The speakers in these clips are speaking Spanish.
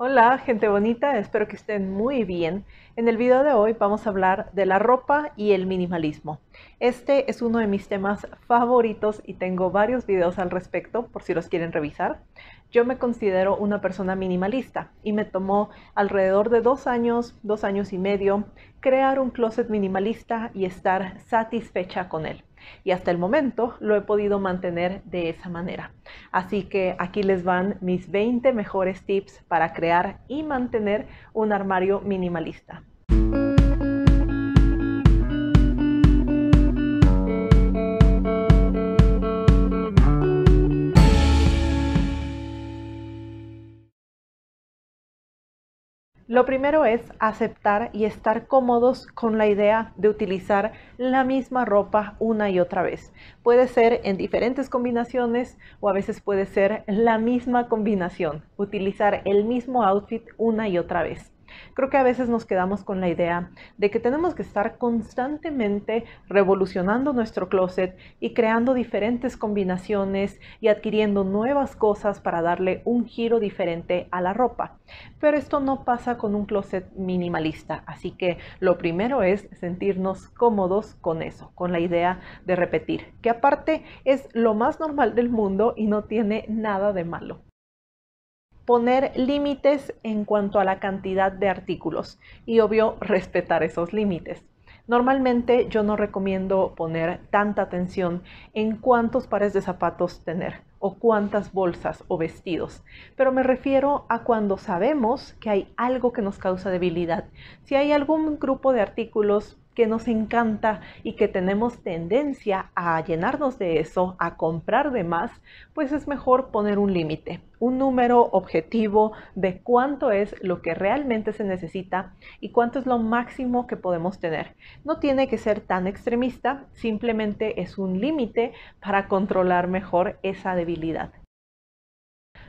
Hola gente bonita, espero que estén muy bien. En el video de hoy vamos a hablar de la ropa y el minimalismo. Este es uno de mis temas favoritos y tengo varios videos al respecto por si los quieren revisar. Yo me considero una persona minimalista y me tomó alrededor de dos años, dos años y medio, crear un closet minimalista y estar satisfecha con él y hasta el momento lo he podido mantener de esa manera. Así que aquí les van mis 20 mejores tips para crear y mantener un armario minimalista. Lo primero es aceptar y estar cómodos con la idea de utilizar la misma ropa una y otra vez. Puede ser en diferentes combinaciones o a veces puede ser la misma combinación, utilizar el mismo outfit una y otra vez. Creo que a veces nos quedamos con la idea de que tenemos que estar constantemente revolucionando nuestro closet y creando diferentes combinaciones y adquiriendo nuevas cosas para darle un giro diferente a la ropa. Pero esto no pasa con un closet minimalista, así que lo primero es sentirnos cómodos con eso, con la idea de repetir, que aparte es lo más normal del mundo y no tiene nada de malo poner límites en cuanto a la cantidad de artículos y obvio respetar esos límites. Normalmente yo no recomiendo poner tanta atención en cuántos pares de zapatos tener o cuántas bolsas o vestidos, pero me refiero a cuando sabemos que hay algo que nos causa debilidad. Si hay algún grupo de artículos que nos encanta y que tenemos tendencia a llenarnos de eso, a comprar de más, pues es mejor poner un límite, un número objetivo de cuánto es lo que realmente se necesita y cuánto es lo máximo que podemos tener. No tiene que ser tan extremista, simplemente es un límite para controlar mejor esa debilidad.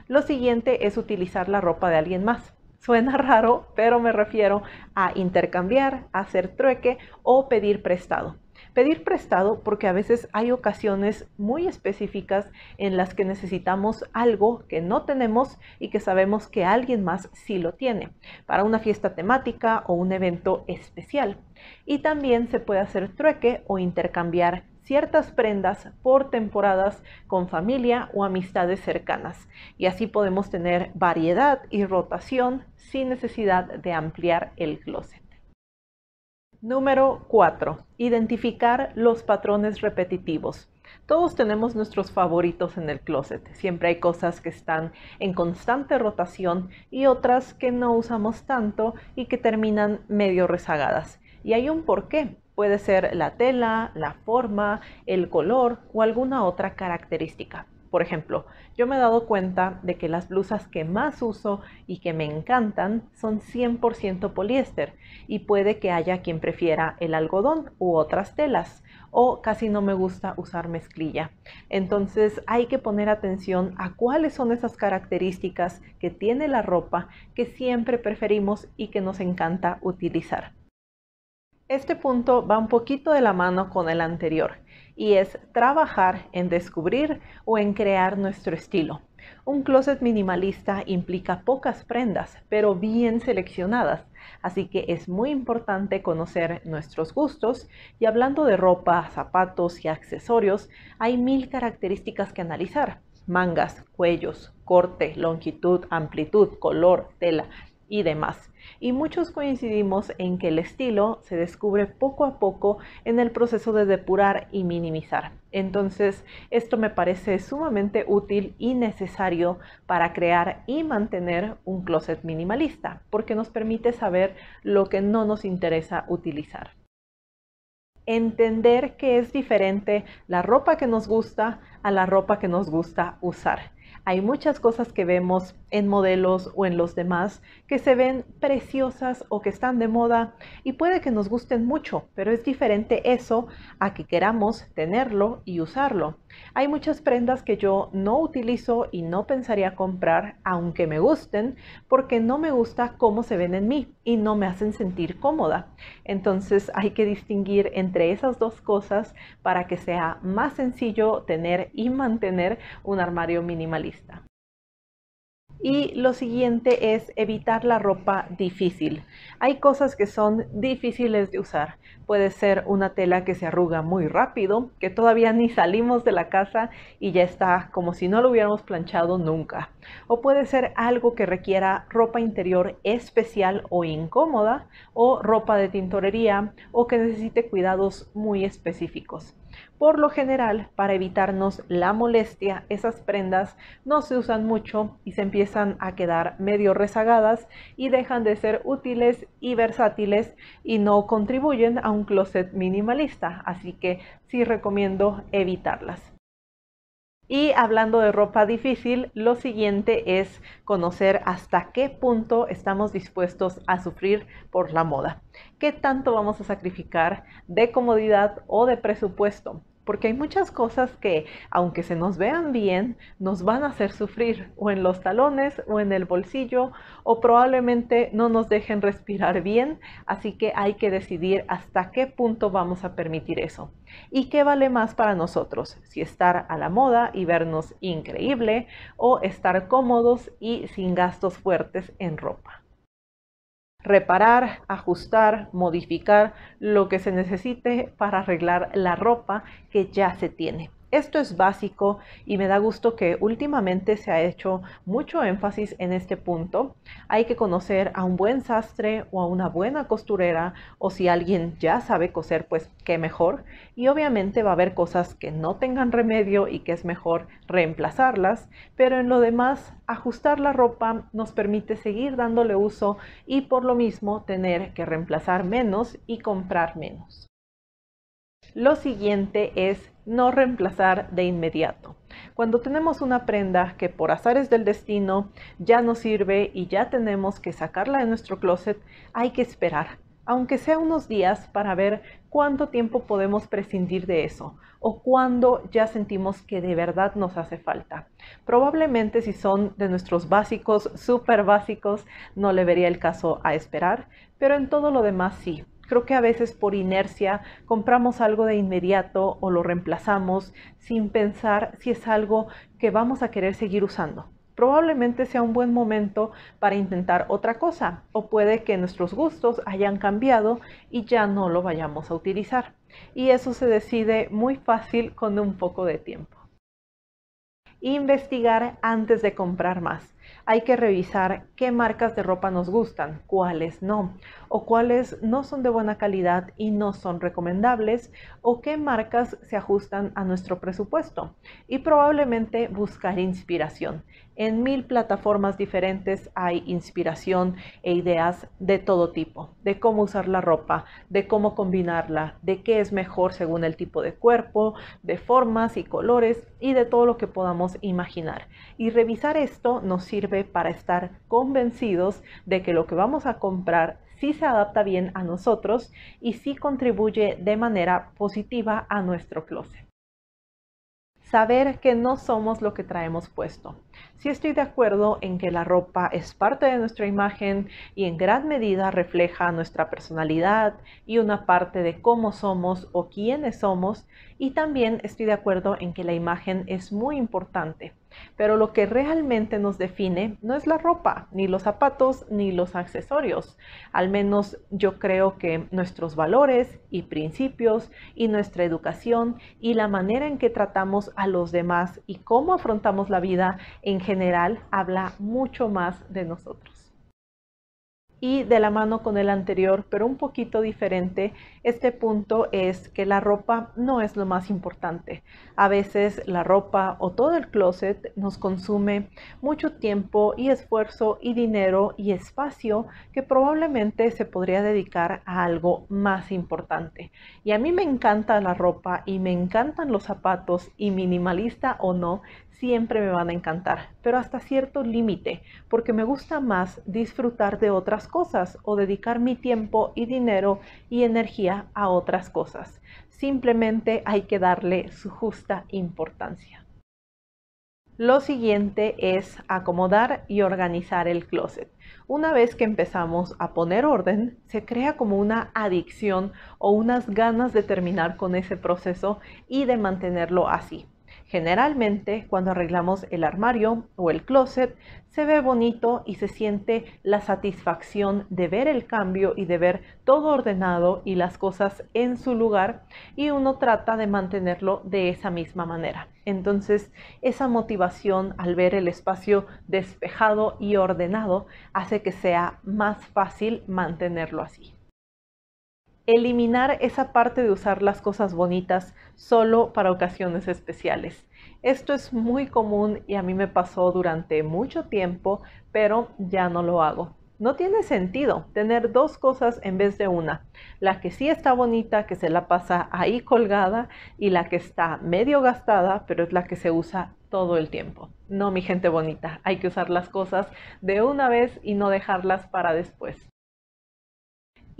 Lo siguiente es utilizar la ropa de alguien más. Suena raro, pero me refiero a intercambiar, hacer trueque o pedir prestado. Pedir prestado porque a veces hay ocasiones muy específicas en las que necesitamos algo que no tenemos y que sabemos que alguien más sí lo tiene, para una fiesta temática o un evento especial. Y también se puede hacer trueque o intercambiar ciertas prendas por temporadas con familia o amistades cercanas. Y así podemos tener variedad y rotación sin necesidad de ampliar el closet. Número 4. Identificar los patrones repetitivos. Todos tenemos nuestros favoritos en el closet. Siempre hay cosas que están en constante rotación y otras que no usamos tanto y que terminan medio rezagadas. Y hay un porqué. Puede ser la tela, la forma, el color o alguna otra característica. Por ejemplo, yo me he dado cuenta de que las blusas que más uso y que me encantan son 100% poliéster y puede que haya quien prefiera el algodón u otras telas o casi no me gusta usar mezclilla. Entonces hay que poner atención a cuáles son esas características que tiene la ropa que siempre preferimos y que nos encanta utilizar. Este punto va un poquito de la mano con el anterior y es trabajar en descubrir o en crear nuestro estilo. Un closet minimalista implica pocas prendas, pero bien seleccionadas, así que es muy importante conocer nuestros gustos y hablando de ropa, zapatos y accesorios, hay mil características que analizar. Mangas, cuellos, corte, longitud, amplitud, color, tela, y demás. Y muchos coincidimos en que el estilo se descubre poco a poco en el proceso de depurar y minimizar. Entonces, esto me parece sumamente útil y necesario para crear y mantener un closet minimalista, porque nos permite saber lo que no nos interesa utilizar entender que es diferente la ropa que nos gusta a la ropa que nos gusta usar. Hay muchas cosas que vemos en modelos o en los demás que se ven preciosas o que están de moda y puede que nos gusten mucho, pero es diferente eso a que queramos tenerlo y usarlo. Hay muchas prendas que yo no utilizo y no pensaría comprar, aunque me gusten, porque no me gusta cómo se ven en mí y no me hacen sentir cómoda. Entonces hay que distinguir entre esas dos cosas para que sea más sencillo tener y mantener un armario minimalista. Y lo siguiente es evitar la ropa difícil. Hay cosas que son difíciles de usar. Puede ser una tela que se arruga muy rápido, que todavía ni salimos de la casa y ya está como si no lo hubiéramos planchado nunca. O puede ser algo que requiera ropa interior especial o incómoda, o ropa de tintorería, o que necesite cuidados muy específicos. Por lo general, para evitarnos la molestia, esas prendas no se usan mucho y se empiezan a quedar medio rezagadas y dejan de ser útiles y versátiles y no contribuyen a un closet minimalista, así que sí recomiendo evitarlas. Y hablando de ropa difícil, lo siguiente es conocer hasta qué punto estamos dispuestos a sufrir por la moda. ¿Qué tanto vamos a sacrificar de comodidad o de presupuesto? porque hay muchas cosas que, aunque se nos vean bien, nos van a hacer sufrir o en los talones o en el bolsillo o probablemente no nos dejen respirar bien, así que hay que decidir hasta qué punto vamos a permitir eso. ¿Y qué vale más para nosotros? Si estar a la moda y vernos increíble o estar cómodos y sin gastos fuertes en ropa reparar, ajustar, modificar lo que se necesite para arreglar la ropa que ya se tiene. Esto es básico y me da gusto que últimamente se ha hecho mucho énfasis en este punto. Hay que conocer a un buen sastre o a una buena costurera o si alguien ya sabe coser, pues qué mejor. Y obviamente va a haber cosas que no tengan remedio y que es mejor reemplazarlas, pero en lo demás ajustar la ropa nos permite seguir dándole uso y por lo mismo tener que reemplazar menos y comprar menos. Lo siguiente es no reemplazar de inmediato. Cuando tenemos una prenda que por azares del destino ya no sirve y ya tenemos que sacarla de nuestro closet, hay que esperar, aunque sea unos días, para ver cuánto tiempo podemos prescindir de eso o cuándo ya sentimos que de verdad nos hace falta. Probablemente si son de nuestros básicos, súper básicos, no le vería el caso a esperar, pero en todo lo demás sí. Creo que a veces por inercia compramos algo de inmediato o lo reemplazamos sin pensar si es algo que vamos a querer seguir usando probablemente sea un buen momento para intentar otra cosa o puede que nuestros gustos hayan cambiado y ya no lo vayamos a utilizar. Y eso se decide muy fácil con un poco de tiempo. Investigar antes de comprar más hay que revisar qué marcas de ropa nos gustan, cuáles no, o cuáles no son de buena calidad y no son recomendables, o qué marcas se ajustan a nuestro presupuesto. Y probablemente buscar inspiración. En mil plataformas diferentes hay inspiración e ideas de todo tipo, de cómo usar la ropa, de cómo combinarla, de qué es mejor según el tipo de cuerpo, de formas y colores y de todo lo que podamos imaginar. Y revisar esto nos sirve para estar convencidos de que lo que vamos a comprar sí se adapta bien a nosotros y sí contribuye de manera positiva a nuestro closet saber que no somos lo que traemos puesto. Sí estoy de acuerdo en que la ropa es parte de nuestra imagen y en gran medida refleja nuestra personalidad y una parte de cómo somos o quiénes somos y también estoy de acuerdo en que la imagen es muy importante pero lo que realmente nos define no es la ropa, ni los zapatos, ni los accesorios. Al menos yo creo que nuestros valores y principios y nuestra educación y la manera en que tratamos a los demás y cómo afrontamos la vida en general habla mucho más de nosotros y de la mano con el anterior, pero un poquito diferente, este punto es que la ropa no es lo más importante. A veces la ropa o todo el closet nos consume mucho tiempo y esfuerzo y dinero y espacio que probablemente se podría dedicar a algo más importante. Y a mí me encanta la ropa y me encantan los zapatos y minimalista o no, siempre me van a encantar, pero hasta cierto límite, porque me gusta más disfrutar de otras cosas o dedicar mi tiempo y dinero y energía a otras cosas. Simplemente hay que darle su justa importancia. Lo siguiente es acomodar y organizar el closet. Una vez que empezamos a poner orden, se crea como una adicción o unas ganas de terminar con ese proceso y de mantenerlo así. Generalmente, cuando arreglamos el armario o el closet, se ve bonito y se siente la satisfacción de ver el cambio y de ver todo ordenado y las cosas en su lugar y uno trata de mantenerlo de esa misma manera. Entonces, esa motivación al ver el espacio despejado y ordenado hace que sea más fácil mantenerlo así eliminar esa parte de usar las cosas bonitas solo para ocasiones especiales. Esto es muy común y a mí me pasó durante mucho tiempo, pero ya no lo hago. No tiene sentido tener dos cosas en vez de una. La que sí está bonita, que se la pasa ahí colgada, y la que está medio gastada, pero es la que se usa todo el tiempo. No, mi gente bonita, hay que usar las cosas de una vez y no dejarlas para después.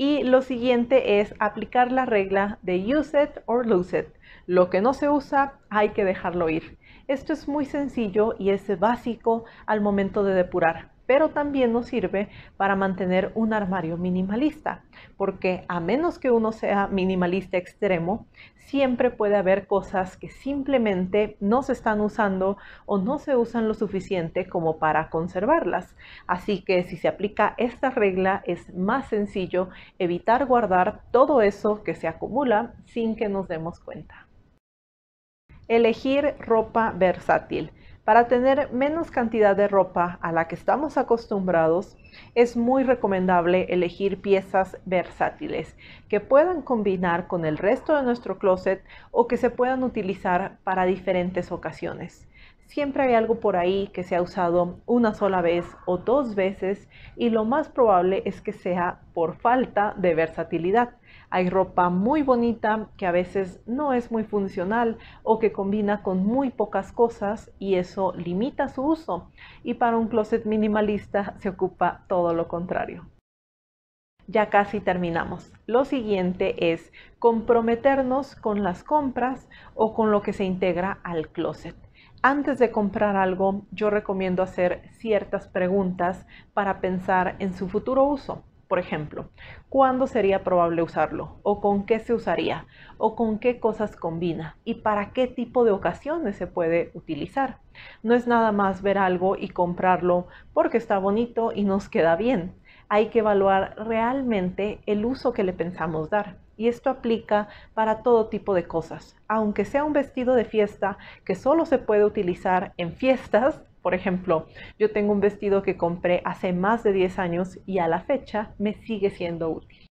Y lo siguiente es aplicar la regla de use it or lose it. Lo que no se usa hay que dejarlo ir. Esto es muy sencillo y es básico al momento de depurar pero también nos sirve para mantener un armario minimalista, porque a menos que uno sea minimalista extremo, siempre puede haber cosas que simplemente no se están usando o no se usan lo suficiente como para conservarlas. Así que si se aplica esta regla es más sencillo evitar guardar todo eso que se acumula sin que nos demos cuenta. Elegir ropa versátil. Para tener menos cantidad de ropa a la que estamos acostumbrados, es muy recomendable elegir piezas versátiles que puedan combinar con el resto de nuestro closet o que se puedan utilizar para diferentes ocasiones. Siempre hay algo por ahí que se ha usado una sola vez o dos veces y lo más probable es que sea por falta de versatilidad. Hay ropa muy bonita que a veces no es muy funcional o que combina con muy pocas cosas y eso limita su uso. Y para un closet minimalista se ocupa todo lo contrario ya casi terminamos. Lo siguiente es comprometernos con las compras o con lo que se integra al closet. Antes de comprar algo, yo recomiendo hacer ciertas preguntas para pensar en su futuro uso. Por ejemplo, ¿cuándo sería probable usarlo? ¿O con qué se usaría? ¿O con qué cosas combina? ¿Y para qué tipo de ocasiones se puede utilizar? No es nada más ver algo y comprarlo porque está bonito y nos queda bien. Hay que evaluar realmente el uso que le pensamos dar. Y esto aplica para todo tipo de cosas. Aunque sea un vestido de fiesta que solo se puede utilizar en fiestas, por ejemplo, yo tengo un vestido que compré hace más de 10 años y a la fecha me sigue siendo útil.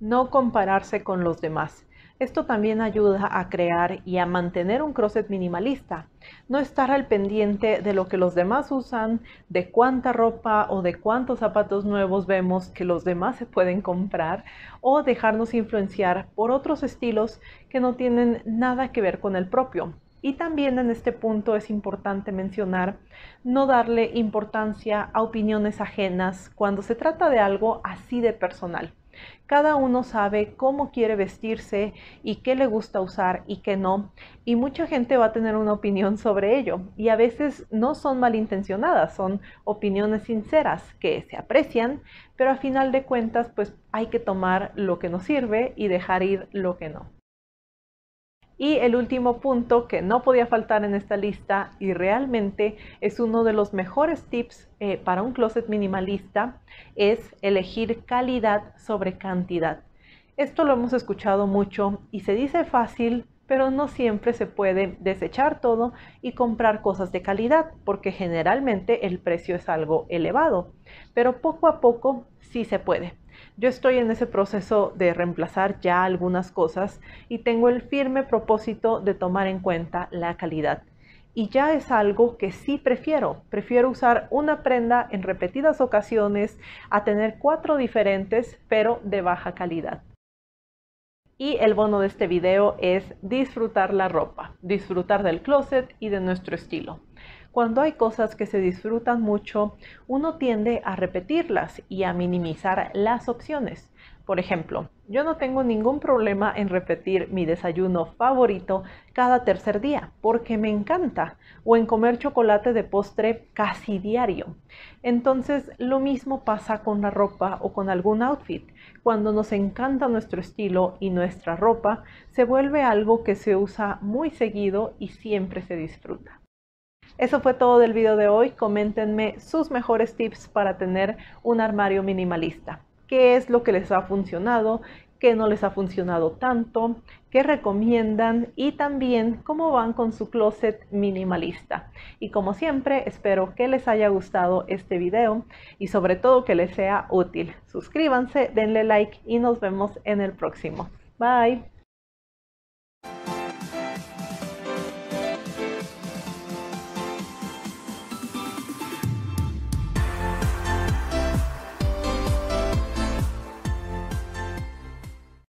No compararse con los demás. Esto también ayuda a crear y a mantener un closet minimalista. No estar al pendiente de lo que los demás usan, de cuánta ropa o de cuántos zapatos nuevos vemos que los demás se pueden comprar o dejarnos influenciar por otros estilos que no tienen nada que ver con el propio. Y también en este punto es importante mencionar no darle importancia a opiniones ajenas cuando se trata de algo así de personal. Cada uno sabe cómo quiere vestirse y qué le gusta usar y qué no, y mucha gente va a tener una opinión sobre ello, y a veces no son malintencionadas, son opiniones sinceras que se aprecian, pero a final de cuentas pues hay que tomar lo que nos sirve y dejar ir lo que no. Y el último punto que no podía faltar en esta lista y realmente es uno de los mejores tips eh, para un closet minimalista es elegir calidad sobre cantidad. Esto lo hemos escuchado mucho y se dice fácil, pero no siempre se puede desechar todo y comprar cosas de calidad, porque generalmente el precio es algo elevado. Pero poco a poco sí se puede. Yo estoy en ese proceso de reemplazar ya algunas cosas y tengo el firme propósito de tomar en cuenta la calidad. Y ya es algo que sí prefiero. Prefiero usar una prenda en repetidas ocasiones a tener cuatro diferentes pero de baja calidad. Y el bono de este video es disfrutar la ropa, disfrutar del closet y de nuestro estilo. Cuando hay cosas que se disfrutan mucho, uno tiende a repetirlas y a minimizar las opciones. Por ejemplo, yo no tengo ningún problema en repetir mi desayuno favorito cada tercer día porque me encanta o en comer chocolate de postre casi diario. Entonces, lo mismo pasa con la ropa o con algún outfit. Cuando nos encanta nuestro estilo y nuestra ropa, se vuelve algo que se usa muy seguido y siempre se disfruta. Eso fue todo del video de hoy. Coméntenme sus mejores tips para tener un armario minimalista. ¿Qué es lo que les ha funcionado? ¿Qué no les ha funcionado tanto? ¿Qué recomiendan? Y también cómo van con su closet minimalista. Y como siempre, espero que les haya gustado este video y sobre todo que les sea útil. Suscríbanse, denle like y nos vemos en el próximo. Bye.